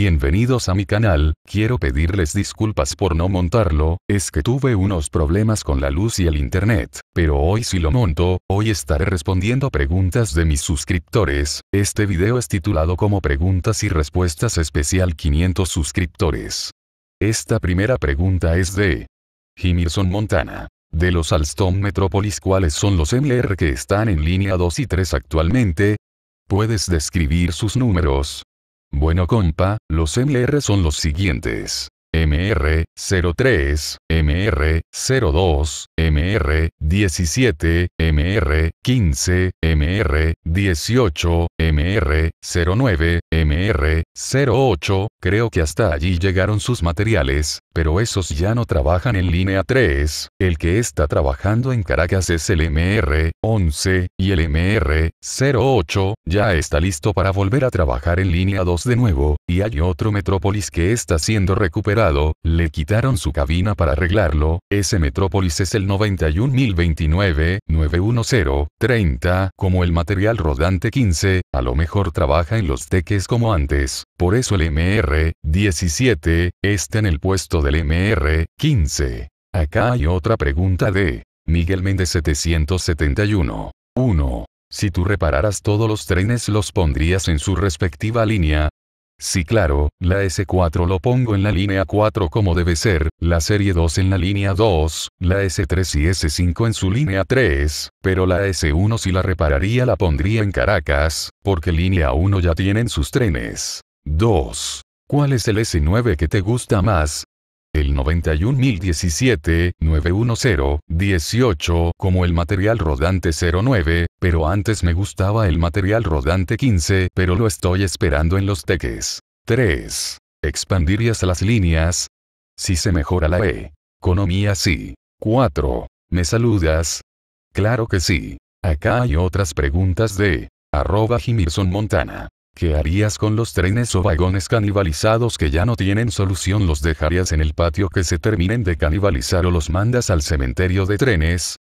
Bienvenidos a mi canal, quiero pedirles disculpas por no montarlo, es que tuve unos problemas con la luz y el internet, pero hoy si lo monto, hoy estaré respondiendo preguntas de mis suscriptores, este video es titulado como preguntas y respuestas especial 500 suscriptores. Esta primera pregunta es de Jimerson Montana. De los Alstom Metropolis ¿cuáles son los MLR que están en línea 2 y 3 actualmente? Puedes describir sus números, bueno compa, los MR son los siguientes. MR03, MR02, MR17, MR15, MR18, MR09, MR08, creo que hasta allí llegaron sus materiales, pero esos ya no trabajan en línea 3, el que está trabajando en Caracas es el MR11, y el MR08, ya está listo para volver a trabajar en línea 2 de nuevo, y hay otro Metrópolis que está siendo recuperado le quitaron su cabina para arreglarlo, ese Metrópolis es el 91029, 910, 30, como el material rodante 15, a lo mejor trabaja en los teques como antes, por eso el MR, 17, está en el puesto del MR, 15. Acá hay otra pregunta de Miguel Méndez 771. 1. Si tú repararas todos los trenes los pondrías en su respectiva línea, Sí claro, la S4 lo pongo en la línea 4 como debe ser, la serie 2 en la línea 2, la S3 y S5 en su línea 3, pero la S1 si la repararía la pondría en Caracas, porque línea 1 ya tienen sus trenes. 2. ¿Cuál es el S9 que te gusta más? el 91017 910 como el material rodante 09, pero antes me gustaba el material rodante 15, pero lo estoy esperando en los teques. 3. Expandirías las líneas. Si se mejora la E. Economía sí. 4. ¿Me saludas? Claro que sí. Acá hay otras preguntas de arroba Jimirson Montana. ¿Qué harías con los trenes o vagones canibalizados que ya no tienen solución? ¿Los dejarías en el patio que se terminen de canibalizar o los mandas al cementerio de trenes?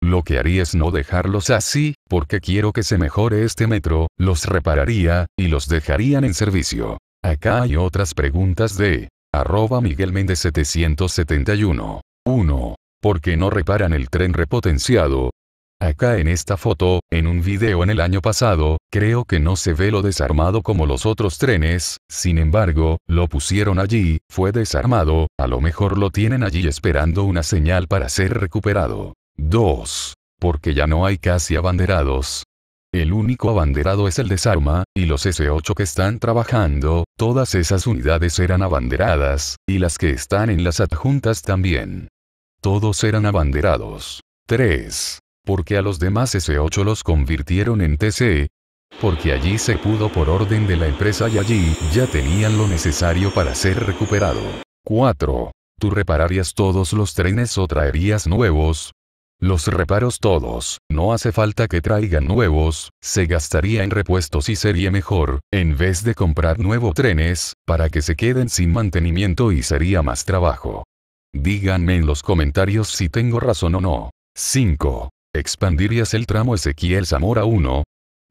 Lo que haría es no dejarlos así, porque quiero que se mejore este metro, los repararía, y los dejarían en servicio. Acá hay otras preguntas de arroba Miguel Méndez 771. 1. ¿Por qué no reparan el tren repotenciado? Acá en esta foto, en un video en el año pasado, creo que no se ve lo desarmado como los otros trenes, sin embargo, lo pusieron allí, fue desarmado, a lo mejor lo tienen allí esperando una señal para ser recuperado. 2. Porque ya no hay casi abanderados. El único abanderado es el desarma, y los S8 que están trabajando, todas esas unidades eran abanderadas, y las que están en las adjuntas también. Todos eran abanderados. 3 porque a los demás S8 los convirtieron en TC? porque allí se pudo por orden de la empresa y allí ya tenían lo necesario para ser recuperado. 4. Tú repararías todos los trenes o traerías nuevos. Los reparos todos, no hace falta que traigan nuevos, se gastaría en repuestos y sería mejor, en vez de comprar nuevos trenes, para que se queden sin mantenimiento y sería más trabajo. Díganme en los comentarios si tengo razón o no. 5. ¿Expandirías el tramo Ezequiel Zamora 1?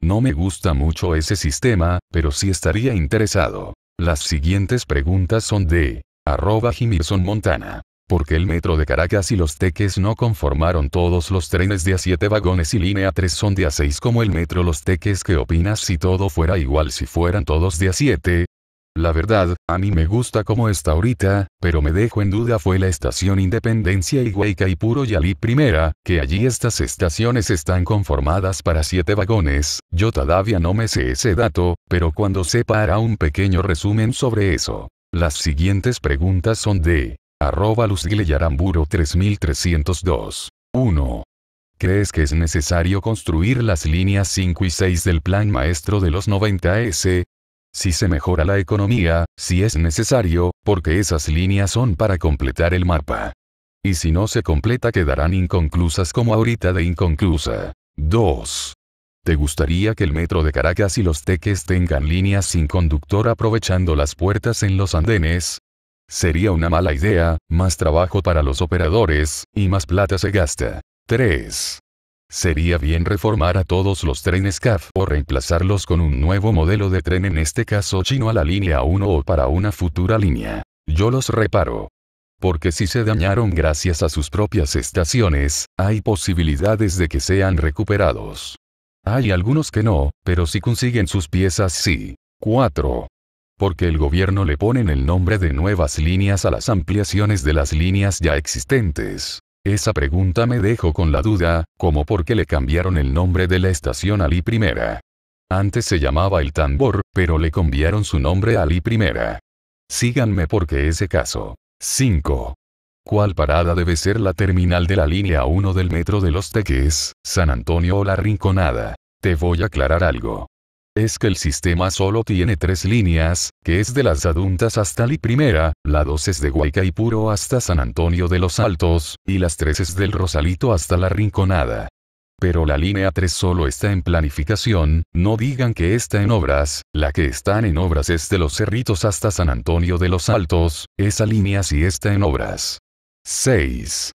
No me gusta mucho ese sistema, pero sí estaría interesado. Las siguientes preguntas son de arroba Jimirson Montana. Porque el metro de Caracas y los teques no conformaron todos los trenes de A7 vagones y línea 3 son de A6 como el metro los teques? ¿Qué opinas si todo fuera igual si fueran todos de A7? La verdad, a mí me gusta como está ahorita, pero me dejo en duda fue la estación Independencia y Hueca y Puro Primera, que allí estas estaciones están conformadas para siete vagones, yo todavía no me sé ese dato, pero cuando sepa hará un pequeño resumen sobre eso. Las siguientes preguntas son de arroba Yaramburo 3302. 1. ¿Crees que es necesario construir las líneas 5 y 6 del plan maestro de los 90S, si se mejora la economía, si es necesario, porque esas líneas son para completar el mapa. Y si no se completa quedarán inconclusas como ahorita de inconclusa. 2. ¿Te gustaría que el metro de Caracas y los teques tengan líneas sin conductor aprovechando las puertas en los andenes? Sería una mala idea, más trabajo para los operadores, y más plata se gasta. 3. Sería bien reformar a todos los trenes CAF o reemplazarlos con un nuevo modelo de tren en este caso chino a la línea 1 o para una futura línea. Yo los reparo. Porque si se dañaron gracias a sus propias estaciones, hay posibilidades de que sean recuperados. Hay algunos que no, pero si consiguen sus piezas sí. 4. Porque el gobierno le ponen el nombre de nuevas líneas a las ampliaciones de las líneas ya existentes. Esa pregunta me dejó con la duda, como por qué le cambiaron el nombre de la estación a Alí Primera. Antes se llamaba El Tambor, pero le cambiaron su nombre a Alí Primera. Síganme porque ese caso. 5. ¿Cuál parada debe ser la terminal de la línea 1 del metro de los Teques, San Antonio o la Rinconada? Te voy a aclarar algo es que el sistema solo tiene tres líneas, que es de las aduntas hasta la primera, la dos es de Guaycaipuro hasta San Antonio de los Altos, y las tres es del Rosalito hasta la Rinconada. Pero la línea 3 solo está en planificación, no digan que está en obras, la que están en obras es de los Cerritos hasta San Antonio de los Altos, esa línea sí está en obras. 6.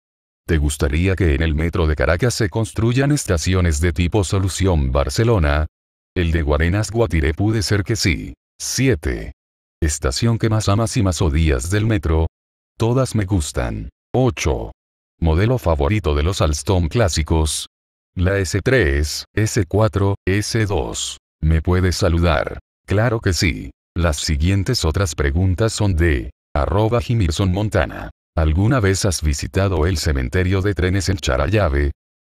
¿Te gustaría que en el metro de Caracas se construyan estaciones de tipo Solución Barcelona, el de Guarenas Guatire pude ser que sí. 7. Estación que más amas y más odias del metro. Todas me gustan. 8. Modelo favorito de los Alstom clásicos. La S3, S4, S2. ¿Me puedes saludar? Claro que sí. Las siguientes otras preguntas son de arroba Jimirson Montana. ¿Alguna vez has visitado el cementerio de trenes en Charayave?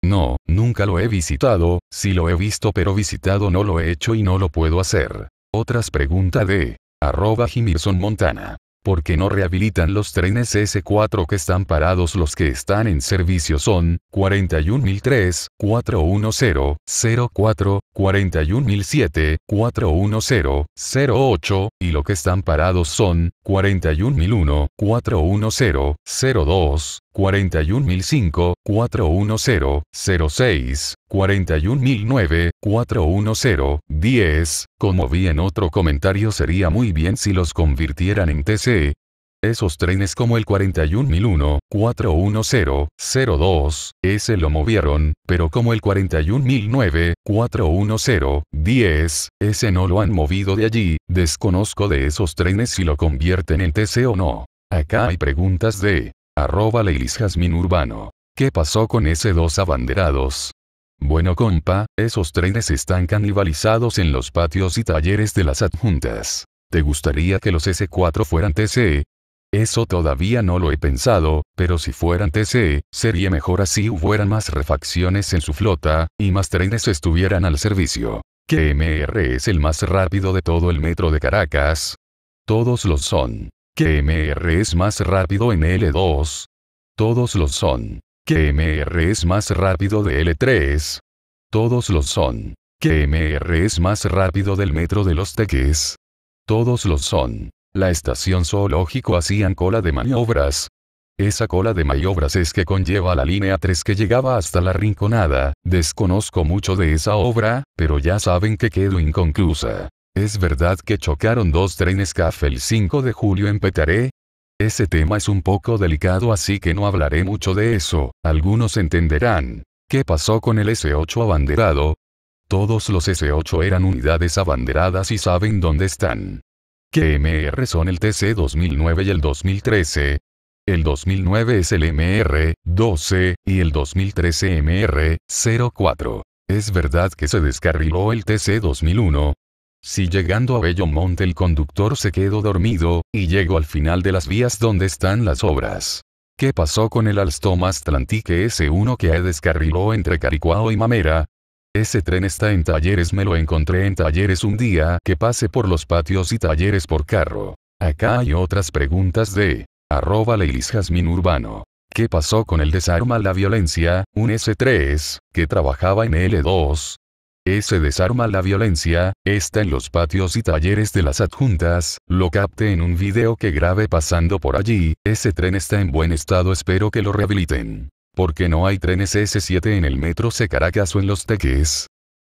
No, nunca lo he visitado, sí lo he visto pero visitado no lo he hecho y no lo puedo hacer. Otras preguntas de arroba Montana. ¿Por qué no rehabilitan los trenes S4 que están parados? Los que están en servicio son 41003, 410, 04, 41007, 410, y lo que están parados son 41001, 410, 02, 41005, 410, 06, 41009, 410, 10, como vi en otro comentario sería muy bien si los convirtieran en TC. Esos trenes como el 41001, 410, 02, ese lo movieron, pero como el 41009, 410, 10, ese no lo han movido de allí, desconozco de esos trenes si lo convierten en TC o no. Acá hay preguntas de Arroba Leilis Urbano. ¿Qué pasó con ese dos abanderados? Bueno compa, esos trenes están canibalizados en los patios y talleres de las adjuntas. ¿Te gustaría que los S4 fueran TCE? Eso todavía no lo he pensado, pero si fueran TC, sería mejor así hubieran más refacciones en su flota, y más trenes estuvieran al servicio. ¿Qué MR es el más rápido de todo el metro de Caracas? Todos los son. ¿Qué MR es más rápido en L2. Todos los son. ¿Qué MR es más rápido de L3. Todos los son. ¿Qué MR es más rápido del metro de los teques. Todos lo son. La estación zoológico hacían cola de maniobras. Esa cola de maniobras es que conlleva la línea 3 que llegaba hasta la rinconada, desconozco mucho de esa obra, pero ya saben que quedó inconclusa. ¿Es verdad que chocaron dos trenes CAF el 5 de julio en Petaré? Ese tema es un poco delicado así que no hablaré mucho de eso, algunos entenderán. ¿Qué pasó con el S8 abanderado? Todos los S8 eran unidades abanderadas y saben dónde están. ¿Qué MR son el TC 2009 y el 2013? El 2009 es el MR-12, y el 2013 MR-04. ¿Es verdad que se descarriló el TC 2001? Si llegando a Monte el conductor se quedó dormido, y llegó al final de las vías donde están las obras. ¿Qué pasó con el Alstom Astlantique S1 que descarriló entre Caricuao y Mamera? Ese tren está en talleres, me lo encontré en talleres un día que pase por los patios y talleres por carro. Acá hay otras preguntas de arroba Leilis Jazmín Urbano. ¿Qué pasó con el desarma la violencia? Un S3, que trabajaba en L2, se desarma la violencia, está en los patios y talleres de las adjuntas, lo capté en un video que grabé pasando por allí, ese tren está en buen estado espero que lo rehabiliten. Porque no hay trenes S7 en el metro se Caracas o en los teques.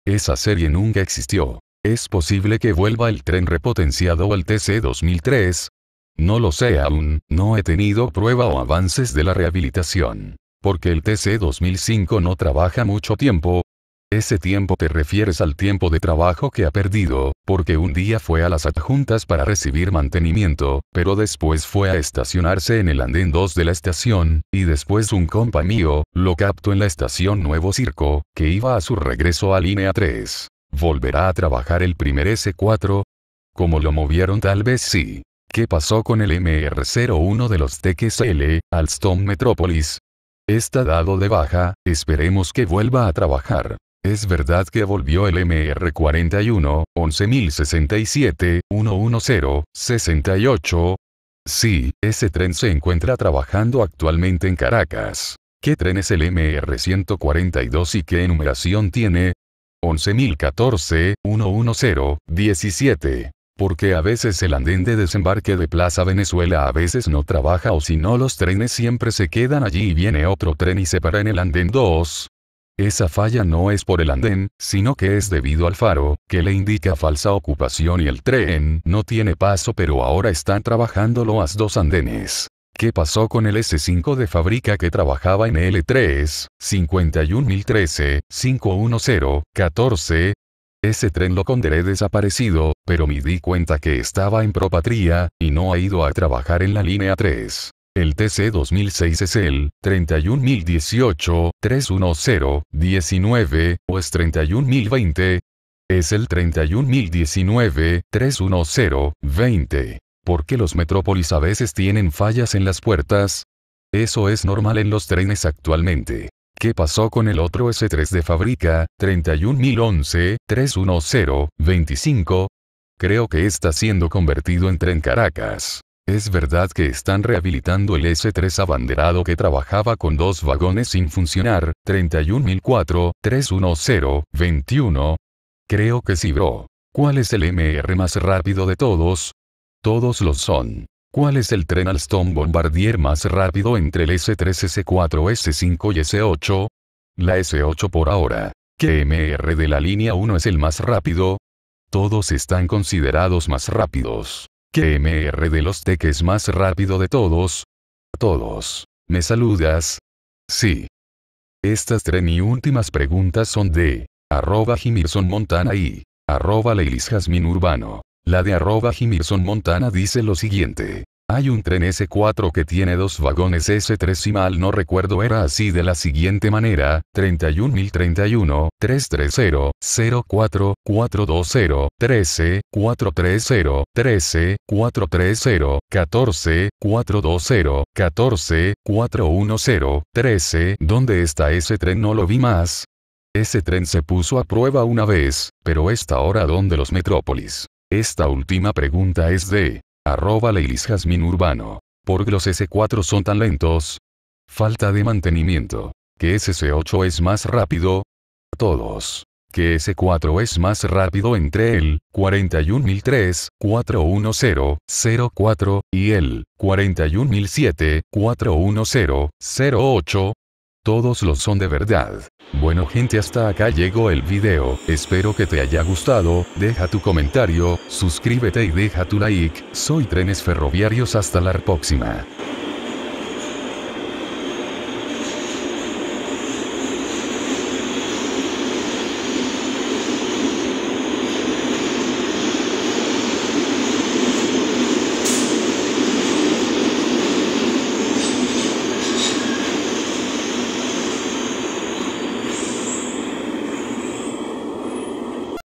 Esa serie nunca existió. ¿Es posible que vuelva el tren repotenciado al TC 2003? No lo sé aún, no he tenido prueba o avances de la rehabilitación porque el TC 2005 no trabaja mucho tiempo, ese tiempo te refieres al tiempo de trabajo que ha perdido, porque un día fue a las adjuntas para recibir mantenimiento, pero después fue a estacionarse en el andén 2 de la estación, y después un compa mío, lo captó en la estación Nuevo Circo, que iba a su regreso a línea 3. ¿Volverá a trabajar el primer S4? Como lo movieron tal vez sí. ¿Qué pasó con el MR01 de los TXL, Alstom Metropolis? Está dado de baja, esperemos que vuelva a trabajar. Es verdad que volvió el MR41, 11067, 110, 68. Sí, ese tren se encuentra trabajando actualmente en Caracas. ¿Qué tren es el MR142 y qué enumeración tiene? 11014, 110, 17 porque a veces el andén de desembarque de Plaza Venezuela a veces no trabaja o si no los trenes siempre se quedan allí y viene otro tren y se para en el andén 2, esa falla no es por el andén, sino que es debido al faro, que le indica falsa ocupación y el tren no tiene paso pero ahora está trabajando los dos andenes. ¿Qué pasó con el S5 de fábrica que trabajaba en L3, 51013, 510, 14? Ese tren lo conderé desaparecido, pero me di cuenta que estaba en Propatria, y no ha ido a trabajar en la línea 3. El TC 2006 es el 31018-310-19 o es 31020. Es el 31019 20 ¿Por qué los metrópolis a veces tienen fallas en las puertas? Eso es normal en los trenes actualmente. ¿Qué pasó con el otro S3 de fábrica, 31011 25 Creo que está siendo convertido en Tren Caracas. Es verdad que están rehabilitando el S3 abanderado que trabajaba con dos vagones sin funcionar, 31004, 310, 21. Creo que sí, bro. ¿Cuál es el MR más rápido de todos? Todos lo son. ¿Cuál es el tren Alstom Bombardier más rápido entre el S3, S4, S5 y S8? La S8 por ahora. ¿Qué MR de la línea 1 es el más rápido? Todos están considerados más rápidos que MR de los teques más rápido de todos. Todos. ¿Me saludas? Sí. Estas tres mi últimas preguntas son de arroba Montana y arroba Leilis Jasmine Urbano. La de arroba Montana dice lo siguiente. Hay un tren S4 que tiene dos vagones S3 y mal no recuerdo era así de la siguiente manera, 31031, 330, 04, 420, 13, 430, 13, 430, 14, 420, 14, 410, 13, ¿dónde está ese tren? No lo vi más. Ese tren se puso a prueba una vez, pero esta hora donde los metrópolis. Esta última pregunta es de Arroba Leilis Jasmine Urbano. qué los S4 son tan lentos. Falta de mantenimiento. Que s 8 es más rápido. Todos. Que S4 es más rápido entre el 41003 410 y el 41007 410 todos lo son de verdad. Bueno gente hasta acá llegó el video, espero que te haya gustado, deja tu comentario, suscríbete y deja tu like, soy Trenes Ferroviarios hasta la próxima.